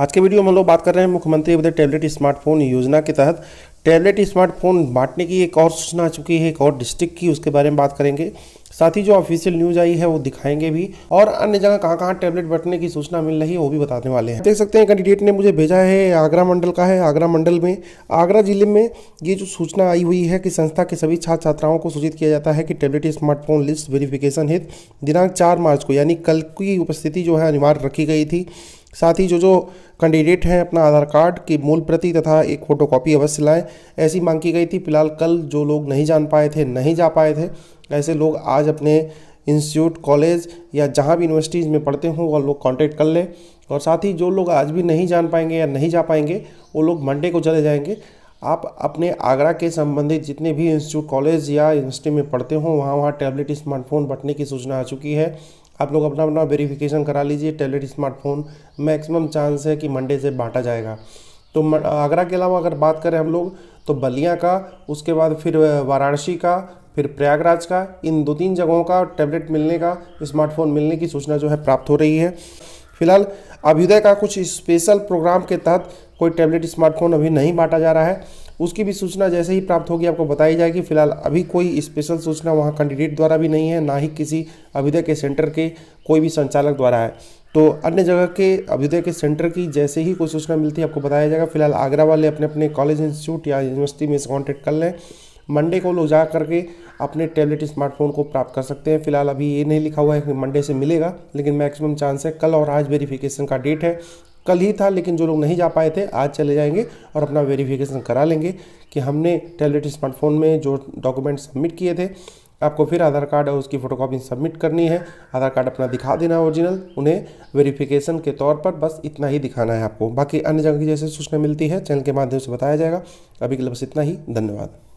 आज के वीडियो में हम लोग बात कर रहे हैं मुख्यमंत्री उदय टैबलेट स्मार्टफोन योजना के तहत टैबलेट स्मार्टफोन बांटने की एक और सूचना आ चुकी है एक और डिस्ट्रिक्ट की उसके बारे में बात करेंगे साथ ही जो ऑफिशियल न्यूज आई है वो दिखाएंगे भी और अन्य जगह कहाँ कहाँ टैबलेट बांटने की सूचना मिल रही है वो भी बताने वाले हैं देख सकते हैं कैंडिडेट ने मुझे भेजा है आगरा मंडल का है आगरा मंडल में आगरा जिले में ये जो सूचना आई हुई है कि संस्था के सभी छात्र छात्राओं को सूचित किया जाता है कि टैबलेट स्मार्टफोन लिस्ट वेरिफिकेशन हित दिनांक चार मार्च को यानी कल की उपस्थिति जो है अनिवार्य रखी गई थी साथ ही जो जो कैंडिडेट हैं अपना आधार कार्ड की मूल प्रति तथा एक फोटोकॉपी अवश्य लाएँ ऐसी मांग की गई थी फिलहाल कल जो लोग नहीं जान पाए थे नहीं जा पाए थे ऐसे लोग आज अपने इंस्टीट्यूट कॉलेज या जहाँ भी यूनिवर्सिटीज़ में पढ़ते हों वह लोग कांटेक्ट कर लें और साथ ही जो लोग आज भी नहीं जान पाएंगे या नहीं जा पाएंगे वो लोग मंडे को चले जाएंगे आप अपने आगरा के संबंधित जितने भी इंस्टीट्यूट कॉलेज या यूनिवर्सिटी में पढ़ते हों वहाँ वहाँ टैबलेट स्मार्टफोन बटने की सूचना आ चुकी है आप लोग अपना अपना वेरिफिकेशन करा लीजिए टेबलेट स्मार्टफोन मैक्सिमम चांस है कि मंडे से बांटा जाएगा तो आगरा के अलावा अगर बात करें हम लोग तो बलिया का उसके बाद फिर वाराणसी का फिर प्रयागराज का इन दो तीन जगहों का टैबलेट मिलने का स्मार्टफोन मिलने की सूचना जो है प्राप्त हो रही है फिलहाल अभ्युदय का कुछ स्पेशल प्रोग्राम के तहत कोई टैबलेट स्मार्टफोन अभी नहीं बांटा जा रहा है उसकी भी सूचना जैसे ही प्राप्त होगी आपको बताई जाएगी फिलहाल अभी कोई स्पेशल सूचना वहाँ कैंडिडेट द्वारा भी नहीं है ना ही किसी अभ्युदय के सेंटर के कोई भी संचालक द्वारा है तो अन्य जगह के अभ्युदय के सेंटर की जैसे ही कोई सूचना मिलती है आपको बताया जाएगा फिलहाल आगरा वाले अपने अपने कॉलेज इंस्टीट्यूट या यूनिवर्सिटी में कॉन्टैक्ट कर लें मंडे को लोग जा करके अपने टैबलेट स्मार्टफोन को प्राप्त कर सकते हैं फिलहाल अभी ये नहीं लिखा हुआ है कि मंडे से मिलेगा लेकिन मैक्सिमम चांस है कल और आज वेरिफिकेशन का डेट है कल ही था लेकिन जो लोग नहीं जा पाए थे आज चले जाएंगे और अपना वेरिफिकेशन करा लेंगे कि हमने टैबलेट स्मार्टफोन में जो डॉक्यूमेंट सबमिट किए थे आपको फिर आधार कार्ड और उसकी फ़ोटोकॉपी सबमिट करनी है आधार कार्ड अपना दिखा देना ओरिजिनल उन्हें वेरिफिकेशन के तौर पर बस इतना ही दिखाना है आपको बाकी अन्य जगह की जैसे सूचना मिलती है चैनल के माध्यम से बताया जाएगा अभी के लिए बस इतना ही धन्यवाद